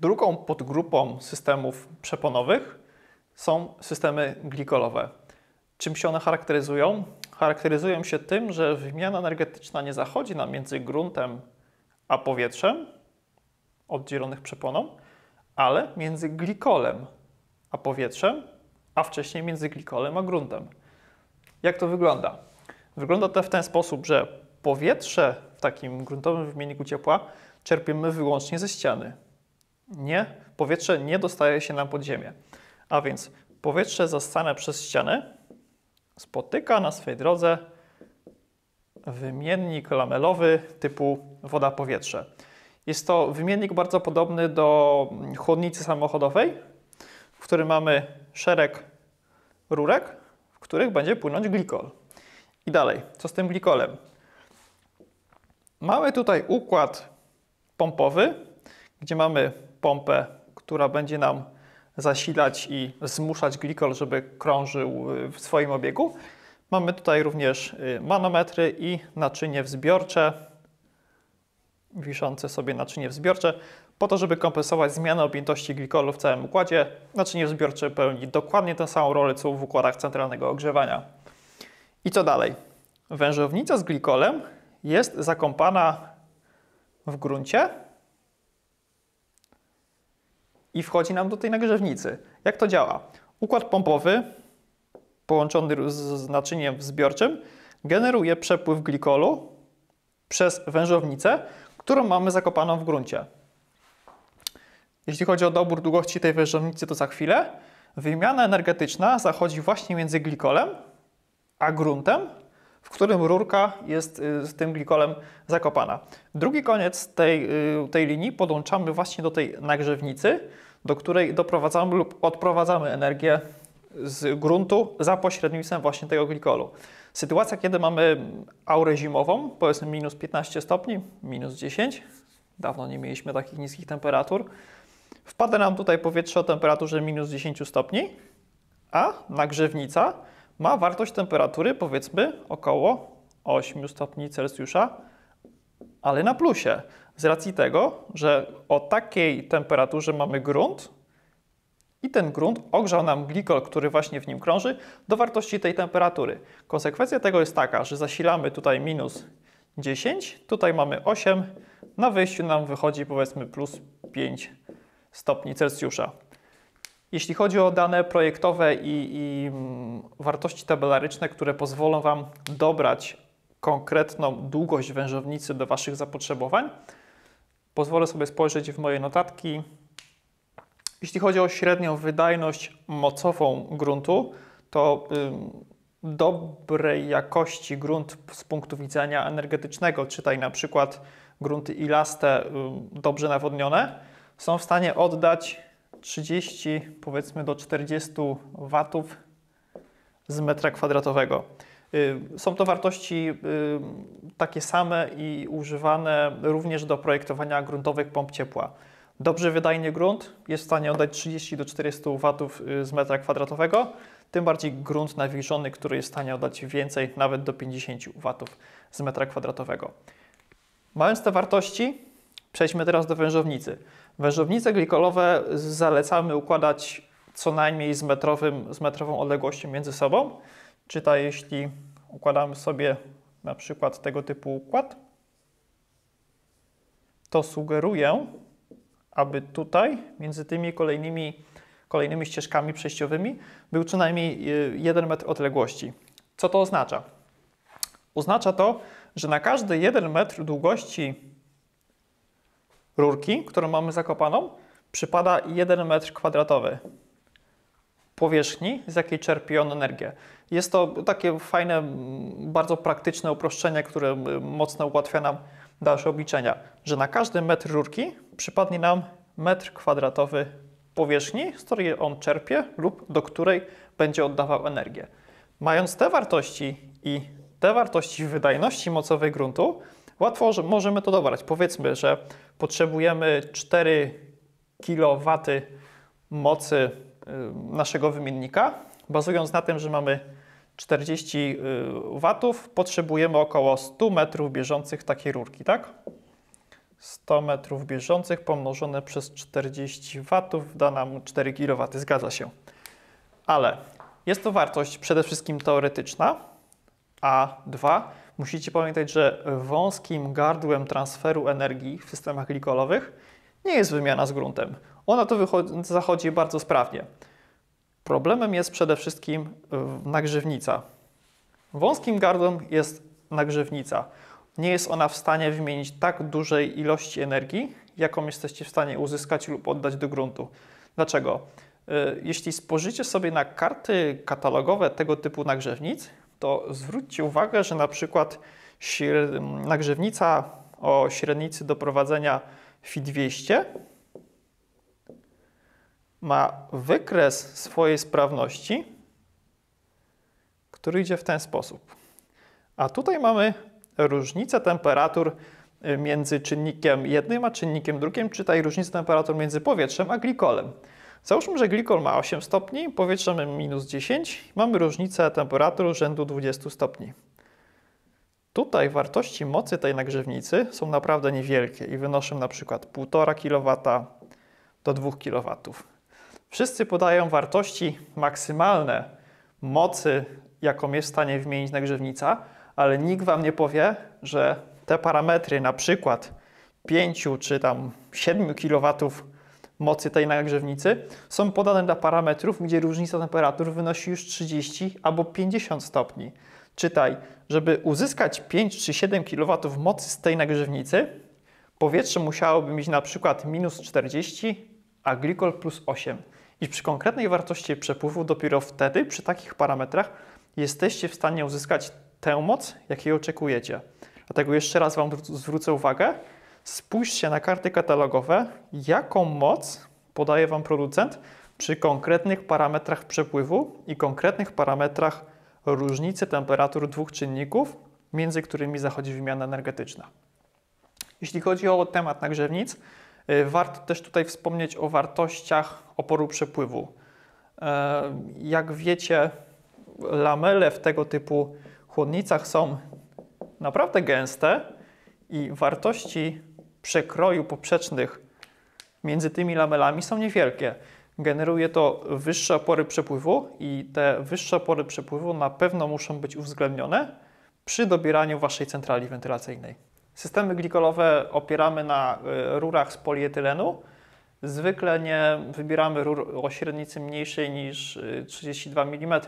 Drugą podgrupą systemów przeponowych są systemy glikolowe. Czym się one charakteryzują? Charakteryzują się tym, że wymiana energetyczna nie zachodzi nam między gruntem a powietrzem oddzielonych przeponą, ale między glikolem a powietrzem, a wcześniej między glikolem a gruntem. Jak to wygląda? Wygląda to w ten sposób, że powietrze w takim gruntowym wymienniku ciepła czerpiemy wyłącznie ze ściany. Nie, powietrze nie dostaje się na podziemie. A więc powietrze zastane przez ścianę spotyka na swej drodze wymiennik lamelowy typu woda-powietrze. Jest to wymiennik bardzo podobny do chłodnicy samochodowej, w którym mamy szereg rurek, w których będzie płynąć glikol. I dalej, co z tym glikolem? Mamy tutaj układ pompowy, gdzie mamy pompę, która będzie nam zasilać i zmuszać glikol, żeby krążył y, w swoim obiegu. Mamy tutaj również y, manometry i naczynie wzbiorcze, wiszące sobie naczynie wzbiorcze, po to, żeby kompensować zmianę objętości glikolu w całym układzie. Naczynie wzbiorcze pełni dokładnie tę samą rolę, co w układach centralnego ogrzewania. I co dalej? Wężownica z glikolem jest zakąpana w gruncie, i wchodzi nam do tej nagrzewnicy. Jak to działa? Układ pompowy połączony z naczyniem zbiorczym generuje przepływ glikolu przez wężownicę, którą mamy zakopaną w gruncie. Jeśli chodzi o dobór długości tej wężownicy, to za chwilę. Wymiana energetyczna zachodzi właśnie między glikolem a gruntem, w którym rurka jest y, z tym glikolem zakopana. Drugi koniec tej, y, tej linii podłączamy właśnie do tej nagrzewnicy, do której doprowadzamy lub odprowadzamy energię z gruntu za pośrednictwem właśnie tego glikolu. Sytuacja, kiedy mamy aurę zimową, powiedzmy minus 15 stopni, minus 10, dawno nie mieliśmy takich niskich temperatur, wpada nam tutaj powietrze o temperaturze minus 10 stopni, a nagrzewnica ma wartość temperatury powiedzmy około 8 stopni Celsjusza, ale na plusie. Z racji tego, że o takiej temperaturze mamy grunt i ten grunt ogrzał nam glikol, który właśnie w nim krąży, do wartości tej temperatury. Konsekwencja tego jest taka, że zasilamy tutaj minus 10, tutaj mamy 8, na wyjściu nam wychodzi powiedzmy plus 5 stopni Celsjusza. Jeśli chodzi o dane projektowe i, i mm, wartości tabelaryczne, które pozwolą Wam dobrać konkretną długość wężownicy do Waszych zapotrzebowań. Pozwolę sobie spojrzeć w moje notatki. Jeśli chodzi o średnią wydajność mocową gruntu, to dobrej jakości grunt z punktu widzenia energetycznego, czytaj na przykład grunty ilaste, dobrze nawodnione, są w stanie oddać 30 powiedzmy do 40 watów z metra kwadratowego. Y, są to wartości y, takie same i używane również do projektowania gruntowych pomp ciepła. Dobrze wydajny grunt jest w stanie oddać 30 do 400 W y, z metra kwadratowego, tym bardziej grunt nawilżony, który jest w stanie oddać więcej, nawet do 50 W z metra kwadratowego. Mając te wartości, przejdźmy teraz do wężownicy. Wężownice glikolowe zalecamy układać co najmniej z, metrowym, z metrową odległością między sobą, czyta, jeśli układamy sobie na przykład tego typu układ, to sugeruję, aby tutaj między tymi kolejnymi, kolejnymi ścieżkami przejściowymi był co najmniej 1 y, metr odległości. Co to oznacza? Oznacza to, że na każdy 1 metr długości rurki, którą mamy zakopaną, przypada 1 metr kwadratowy powierzchni, z jakiej czerpie on energię. Jest to takie fajne, bardzo praktyczne uproszczenie, które mocno ułatwia nam dalsze obliczenia, że na każdy metr rurki przypadnie nam metr kwadratowy powierzchni, z której on czerpie lub do której będzie oddawał energię. Mając te wartości i te wartości wydajności mocowej gruntu, łatwo możemy to dobrać. Powiedzmy, że potrzebujemy 4 kW mocy Y, naszego wymiennika. Bazując na tym, że mamy 40 y, W, potrzebujemy około 100 metrów bieżących takiej rurki, tak? 100 metrów bieżących pomnożone przez 40 W da nam 4 kW, zgadza się. Ale jest to wartość przede wszystkim teoretyczna, a 2 musicie pamiętać, że wąskim gardłem transferu energii w systemach glikolowych nie jest wymiana z gruntem. Ona to zachodzi bardzo sprawnie. Problemem jest przede wszystkim nagrzewnica. Wąskim gardłem jest nagrzewnica. Nie jest ona w stanie wymienić tak dużej ilości energii, jaką jesteście w stanie uzyskać lub oddać do gruntu. Dlaczego? Y, jeśli spojrzycie sobie na karty katalogowe tego typu nagrzewnic, to zwróćcie uwagę, że na przykład nagrzewnica o średnicy doprowadzenia Fi 200 ma wykres swojej sprawności, który idzie w ten sposób. A tutaj mamy różnicę temperatur y, między czynnikiem jednym a czynnikiem drugim, czytaj różnicę temperatur między powietrzem a glikolem. Załóżmy, że glikol ma 8 stopni, powietrze mamy minus 10, mamy różnicę temperatur rzędu 20 stopni. Tutaj wartości mocy tej nagrzewnicy są naprawdę niewielkie i wynoszą na przykład 1,5 kW do 2 kW. Wszyscy podają wartości maksymalne mocy, jaką jest w stanie wymienić nagrzewnica, ale nikt Wam nie powie, że te parametry, na przykład 5 czy tam 7 kW mocy tej nagrzewnicy, są podane dla parametrów, gdzie różnica temperatur wynosi już 30 albo 50 stopni. Czytaj, żeby uzyskać 5 czy 7 kW mocy z tej nagrzewnicy, powietrze musiałoby mieć na przykład minus 40, a glikol plus 8. I przy konkretnej wartości przepływu dopiero wtedy, przy takich parametrach, jesteście w stanie uzyskać tę moc, jakiej oczekujecie. Dlatego jeszcze raz Wam zwrócę uwagę, spójrzcie na karty katalogowe, jaką moc podaje Wam producent przy konkretnych parametrach przepływu i konkretnych parametrach różnice temperatur dwóch czynników, między którymi zachodzi wymiana energetyczna. Jeśli chodzi o temat nagrzewnic, y, warto też tutaj wspomnieć o wartościach oporu przepływu. Y, jak wiecie, lamele w tego typu chłodnicach są naprawdę gęste i wartości przekroju poprzecznych między tymi lamelami są niewielkie generuje to wyższe opory przepływu i te wyższe opory przepływu na pewno muszą być uwzględnione przy dobieraniu Waszej centrali wentylacyjnej. Systemy glikolowe opieramy na y, rurach z polietylenu. Zwykle nie wybieramy rur o średnicy mniejszej niż 32 y, mm.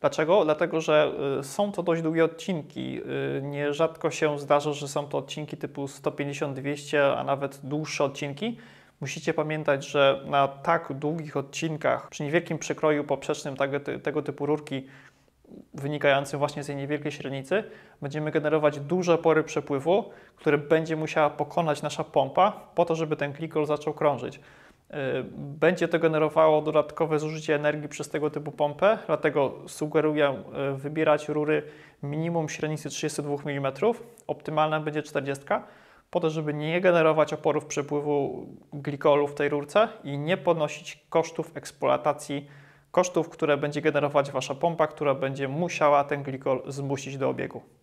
Dlaczego? Dlatego, że y, są to dość długie odcinki. Nierzadko się zdarza, że są to odcinki typu 150-200, a nawet dłuższe odcinki Musicie pamiętać, że na tak długich odcinkach, przy niewielkim przekroju poprzecznym tego typu rurki, wynikającym właśnie z jej niewielkiej średnicy, będziemy generować duże pory przepływu, które będzie musiała pokonać nasza pompa po to, żeby ten glikol zaczął krążyć. Y, będzie to generowało dodatkowe zużycie energii przez tego typu pompę, dlatego sugeruję y, wybierać rury minimum średnicy 32 mm, optymalna będzie 40 po to, żeby nie generować oporów przepływu glikolu w tej rurce i nie ponosić kosztów eksploatacji, kosztów, które będzie generować Wasza pompa, która będzie musiała ten glikol zmusić do obiegu.